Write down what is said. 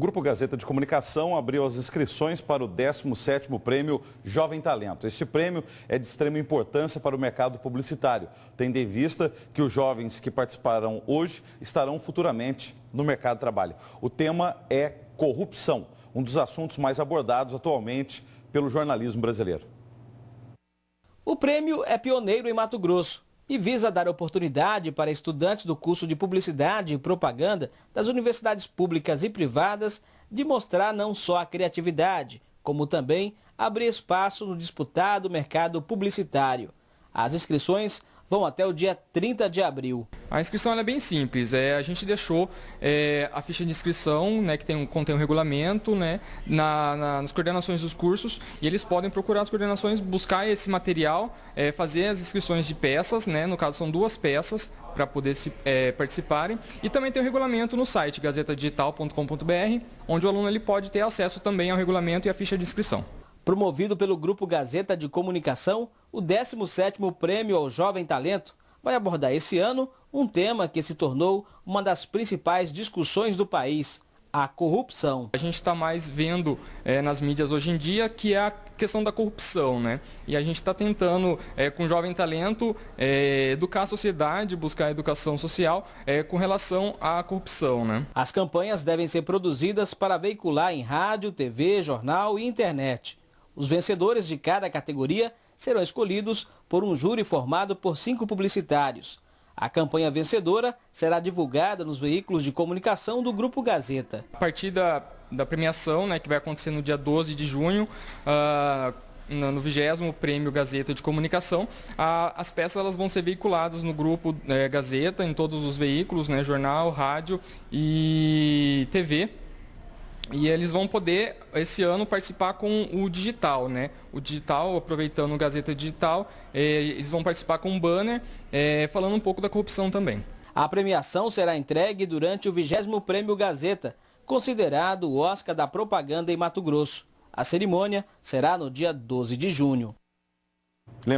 Grupo Gazeta de Comunicação abriu as inscrições para o 17º Prêmio Jovem Talento. Este prêmio é de extrema importância para o mercado publicitário, tendo em vista que os jovens que participarão hoje estarão futuramente no mercado de trabalho. O tema é corrupção, um dos assuntos mais abordados atualmente pelo jornalismo brasileiro. O prêmio é pioneiro em Mato Grosso e visa dar oportunidade para estudantes do curso de Publicidade e Propaganda das universidades públicas e privadas de mostrar não só a criatividade, como também abrir espaço no disputado mercado publicitário. As inscrições vão até o dia 30 de abril. A inscrição é bem simples. É, a gente deixou é, a ficha de inscrição, né, que tem um, contém um regulamento, né, na, na, nas coordenações dos cursos, e eles podem procurar as coordenações, buscar esse material, é, fazer as inscrições de peças, né, no caso são duas peças, para poder se, é, participarem. E também tem o regulamento no site gazetadigital.com.br, onde o aluno ele pode ter acesso também ao regulamento e à ficha de inscrição. Promovido pelo Grupo Gazeta de Comunicação, o 17º Prêmio ao Jovem Talento vai abordar esse ano um tema que se tornou uma das principais discussões do país, a corrupção. A gente está mais vendo é, nas mídias hoje em dia que é a questão da corrupção, né? E a gente está tentando, é, com jovem talento, é, educar a sociedade, buscar a educação social com relação à corrupção, né? As campanhas devem ser produzidas para veicular em rádio, TV, jornal e internet. Os vencedores de cada categoria serão escolhidos por um júri formado por cinco publicitários. A campanha vencedora será divulgada nos veículos de comunicação do Grupo Gazeta. A partir da, da premiação, né, que vai acontecer no dia 12 de junho, uh, no 20 Prêmio Gazeta de Comunicação, a, as peças elas vão ser veiculadas no grupo é, Gazeta, em todos os veículos, né, jornal, rádio e TV. E eles vão poder, esse ano, participar com o digital, né? O digital, aproveitando o Gazeta Digital, eh, eles vão participar com um banner eh, falando um pouco da corrupção também. A premiação será entregue durante o 20 Prêmio Gazeta, considerado o Oscar da propaganda em Mato Grosso. A cerimônia será no dia 12 de junho.